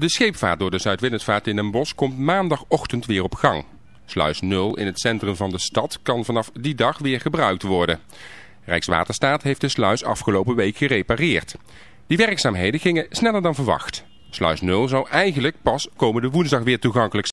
De scheepvaart door de zuid-winnetvaart in Den Bosch komt maandagochtend weer op gang. Sluis 0 in het centrum van de stad kan vanaf die dag weer gebruikt worden. Rijkswaterstaat heeft de sluis afgelopen week gerepareerd. Die werkzaamheden gingen sneller dan verwacht. Sluis 0 zou eigenlijk pas komende woensdag weer toegankelijk zijn.